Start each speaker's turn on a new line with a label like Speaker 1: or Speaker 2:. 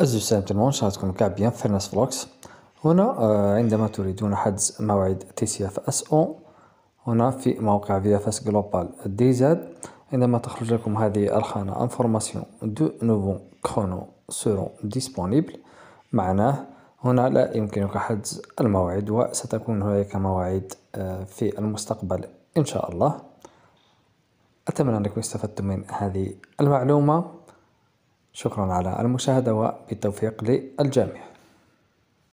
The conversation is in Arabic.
Speaker 1: أعزائي السلام عليكم إن شاء الله تكونوا كاع بيان في فيرنس فلوكس هنا آه، عندما تريدون حجز موعد تي سي اف اس او هنا في موقع في اف اس جلوبال دي زاد عندما تخرج لكم هذه الخانة انفورماسيون دو نوفو كرونو سورو ديسبونيبل معناه هنا لا يمكنك حجز الموعد وستكون هناك مواعيد آه، في المستقبل إن شاء الله أتمنى أنكم استفدتم من هذه المعلومة شكرا على المشاهدة وبالتوفيق للجميع